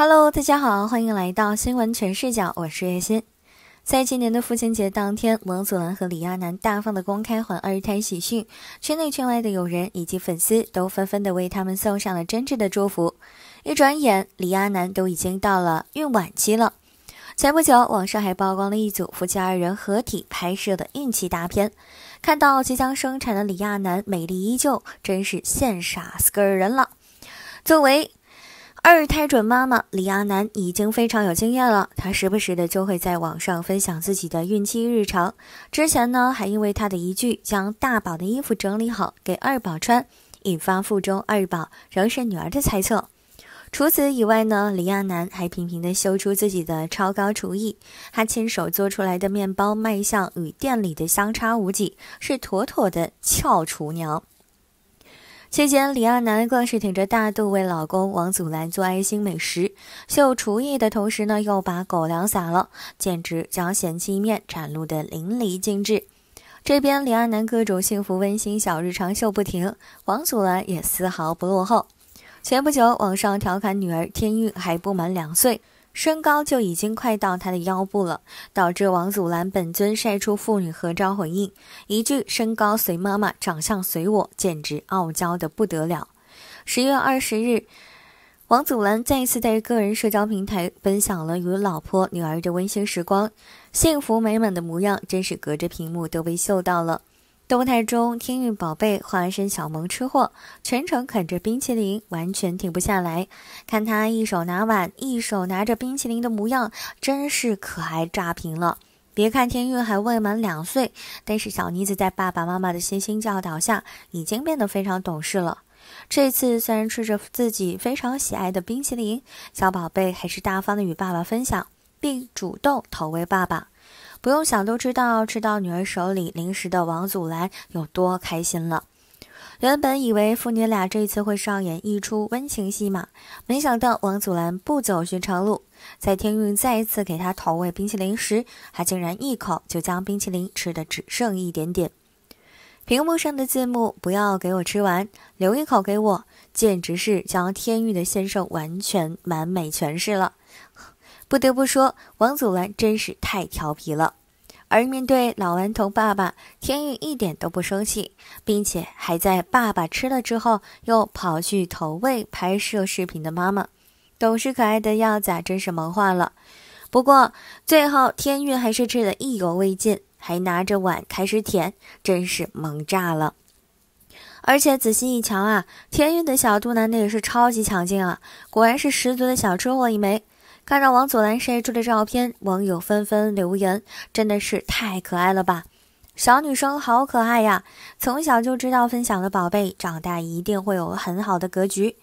Hello，大家好，欢迎来到新闻全视角，我是月心。在今年的父亲节当天，王祖蓝和李亚男大方的公开怀二胎喜讯，圈内圈外的友人以及粉丝都纷纷的为他们送上了真挚的祝福。一转眼，李亚男都已经到了孕晚期了。前不久，网上还曝光了一组夫妻二人合体拍摄的孕期大片，看到即将生产的李亚男美丽依旧，真是羡煞死个人了。作为二胎准妈妈李亚男已经非常有经验了，她时不时的就会在网上分享自己的孕期日常。之前呢，还因为她的一句“将大宝的衣服整理好给二宝穿”，引发腹中二宝仍是女儿的猜测。除此以外呢，李亚男还频频的秀出自己的超高厨艺，她亲手做出来的面包卖相与店里的相差无几，是妥妥的俏厨娘。期间，李亚男更是挺着大肚为老公王祖蓝做爱心美食，秀厨艺的同时呢，又把狗粮撒了，简直将贤妻一面展露的淋漓尽致。这边李亚男各种幸福温馨小日常秀不停，王祖蓝也丝毫不落后。前不久，网上调侃女儿天韵还不满两岁。身高就已经快到她的腰部了，导致王祖蓝本尊晒出父女合照回应，一句身高随妈妈，长相随我，简直傲娇的不得了。十月二十日，王祖蓝再一次在个人社交平台分享了与老婆女儿的温馨时光，幸福美满的模样，真是隔着屏幕都被秀到了。动态中，天韵宝贝化身小萌吃货，全程啃着冰淇淋，完全停不下来。看他一手拿碗，一手拿着冰淇淋的模样，真是可爱炸屏了。别看天韵还未满两岁，但是小妮子在爸爸妈妈的悉心教导下，已经变得非常懂事了。这次虽然吃着自己非常喜爱的冰淇淋，小宝贝还是大方的与爸爸分享，并主动投喂爸爸。不用想都知道，吃到女儿手里零食的王祖蓝有多开心了。原本以为父女俩这次会上演一出温情戏码，没想到王祖蓝不走寻常路，在天运再一次给他投喂冰淇淋时，他竟然一口就将冰淇淋吃的只剩一点点。屏幕上的字幕不要给我吃完，留一口给我，简直是将天运的先生完全完美诠释了。不得不说，王祖蓝真是太调皮了。而面对老顽童爸爸，天韵一点都不生气，并且还在爸爸吃了之后，又跑去投喂拍摄视频的妈妈。懂事可爱的耀仔真是萌化了。不过最后，天韵还是吃的意犹未尽，还拿着碗开始舔，真是萌炸了。而且仔细一瞧啊，天韵的小肚腩那也是超级抢镜啊，果然是十足的小吃货一枚。看到王祖蓝晒出的照片，网友纷纷留言：“真的是太可爱了吧，小女生好可爱呀！从小就知道分享的宝贝，长大一定会有很好的格局。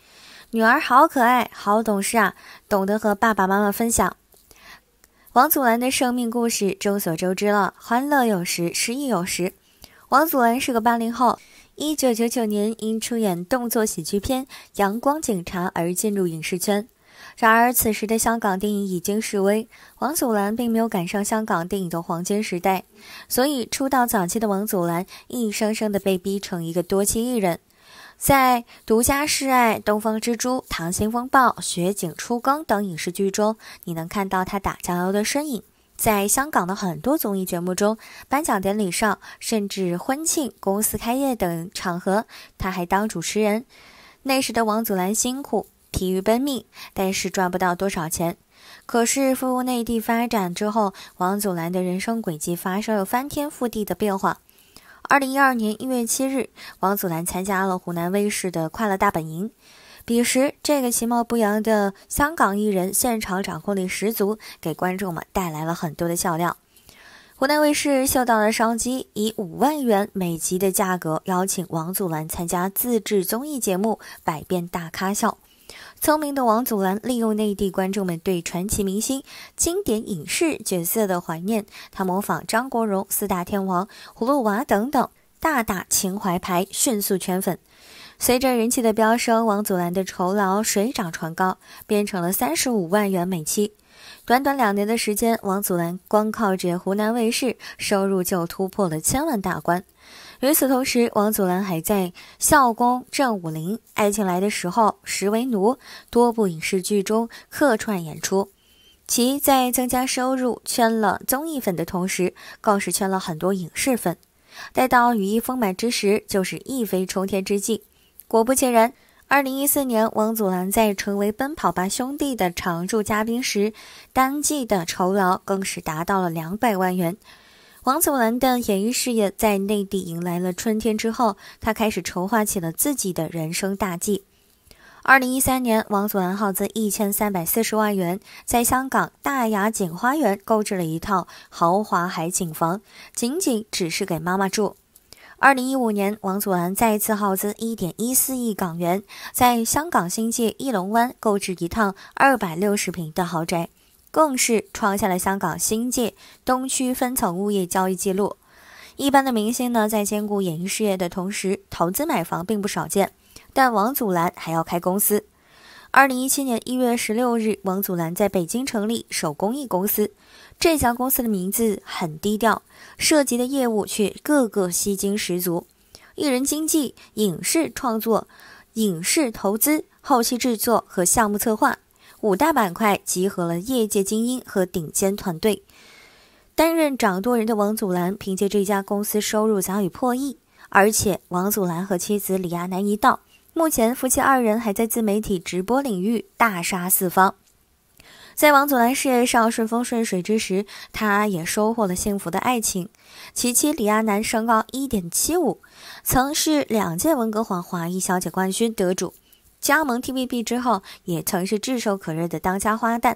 女儿好可爱，好懂事啊，懂得和爸爸妈妈分享。”王祖蓝的生命故事众所周知了，欢乐有时，失意有时。王祖蓝是个八零后，一九九九年因出演动作喜剧片《阳光警察》而进入影视圈。然而，此时的香港电影已经式微，王祖蓝并没有赶上香港电影的黄金时代，所以出道早期的王祖蓝，硬生生的被逼成一个多栖艺人，在《独家示爱》《东方之珠》《溏心风暴》《雪景出更》等影视剧中，你能看到他打酱油的身影；在香港的很多综艺节目中，颁奖典礼上，甚至婚庆、公司开业等场合，他还当主持人。那时的王祖蓝辛苦。体育奔命，但是赚不到多少钱。可是赴内地发展之后，王祖蓝的人生轨迹发生了翻天覆地的变化。二零一二年一月七日，王祖蓝参加了湖南卫视的《快乐大本营》，彼时这个其貌不扬的香港艺人现场掌控力十足，给观众们带来了很多的笑料。湖南卫视嗅到了商机，以五万元每集的价格邀请王祖蓝参加自制综艺节目《百变大咖秀》。聪明的王祖蓝利用内地观众们对传奇明星、经典影视角色的怀念，他模仿张国荣、四大天王、葫芦娃等等，大打情怀牌，迅速圈粉。随着人气的飙升，王祖蓝的酬劳水涨船高，变成了三十五万元每期。短短两年的时间，王祖蓝光靠着湖南卫视收入就突破了千万大关。与此同时，王祖蓝还在《孝公正武林》《爱情来的时候》《十为奴》多部影视剧中客串演出，其在增加收入、圈了综艺粉的同时，更是圈了很多影视粉。待到羽翼丰满之时，就是一飞冲天之际。果不其然。二零一四年，王祖蓝在成为《奔跑吧兄弟》的常驻嘉宾时，单季的酬劳更是达到了两百万元。王祖蓝的演艺事业在内地迎来了春天之后，他开始筹划起了自己的人生大计。二零一三年，王祖蓝耗资一千三百四十万元，在香港大雅景花园购置了一套豪华海景房，仅仅只是给妈妈住。二零一五年，王祖蓝再次耗资一点一四亿港元，在香港新界翼龙湾购置一套二百六十平的豪宅，更是创下了香港新界东区分层物业交易记录。一般的明星呢，在兼顾演艺事业的同时，投资买房并不少见，但王祖蓝还要开公司。二零一七年一月十六日，王祖蓝在北京成立手工艺公司。这家公司的名字很低调，涉及的业务却个个吸睛十足：艺人经纪、影视创作、影视投资、后期制作和项目策划五大板块，集合了业界精英和顶尖团队。担任掌舵人的王祖蓝，凭借这家公司收入早已破亿，而且王祖蓝和妻子李亚男一道，目前夫妻二人还在自媒体直播领域大杀四方。在王祖蓝事业上顺风顺水之时，他也收获了幸福的爱情。其妻李亚男身高一点七五，曾是两届文革华华裔小姐冠军得主，加盟 TVB 之后，也曾是炙手可热的当家花旦。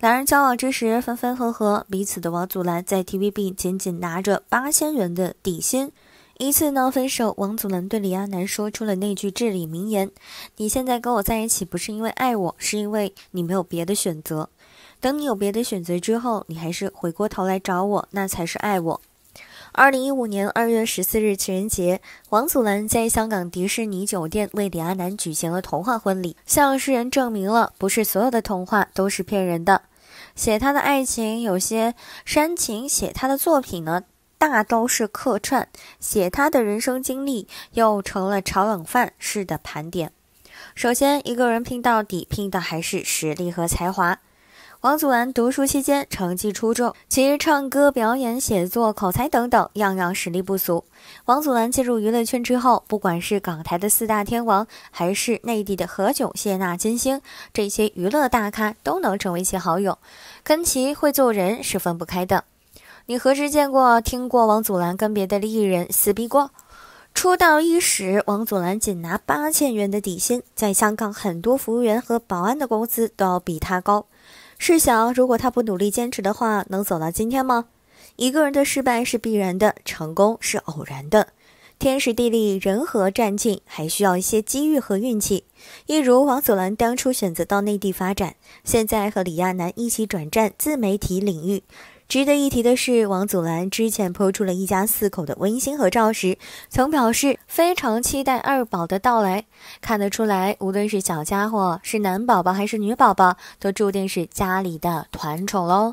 两人交往之时分分合合，彼此的王祖蓝在 TVB 仅仅拿着八千元的底薪。一次闹分手，王祖蓝对李亚男说出了那句至理名言：“你现在跟我在一起不是因为爱我，是因为你没有别的选择。等你有别的选择之后，你还是回过头来找我，那才是爱我。”二零一五年二月十四日情人节，王祖蓝在香港迪士尼酒店为李亚男举行了童话婚礼，向世人证明了不是所有的童话都是骗人的。写他的爱情有些煽情，写他的作品呢。大都是客串，写他的人生经历又成了炒冷饭式的盘点。首先，一个人拼到底，拼的还是实力和才华。王祖蓝读书期间成绩出众，其唱歌、表演、写作、口才等等，样样实力不俗。王祖蓝进入娱乐圈之后，不管是港台的四大天王，还是内地的何炅、谢娜、金星，这些娱乐大咖都能成为其好友，跟其会做人是分不开的。你何时见过、听过王祖蓝跟别的艺人撕逼过？出道伊始，王祖蓝仅拿八千元的底薪，在香港很多服务员和保安的工资都要比他高。试想，如果他不努力坚持的话，能走到今天吗？一个人的失败是必然的，成功是偶然的。天时地利人和占尽，还需要一些机遇和运气。一如王祖蓝当初选择到内地发展，现在和李亚男一起转战自媒体领域。值得一提的是，王祖蓝之前抛出了一家四口的温馨合照时，曾表示非常期待二宝的到来。看得出来，无论是小家伙是男宝宝还是女宝宝，都注定是家里的团宠喽。